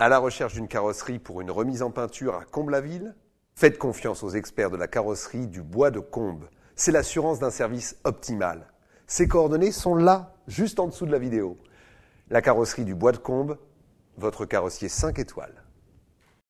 À la recherche d'une carrosserie pour une remise en peinture à Comble-la-Ville Faites confiance aux experts de la carrosserie du bois de Combe. C'est l'assurance d'un service optimal. Ces coordonnées sont là, juste en dessous de la vidéo. La carrosserie du bois de Combe, votre carrossier 5 étoiles.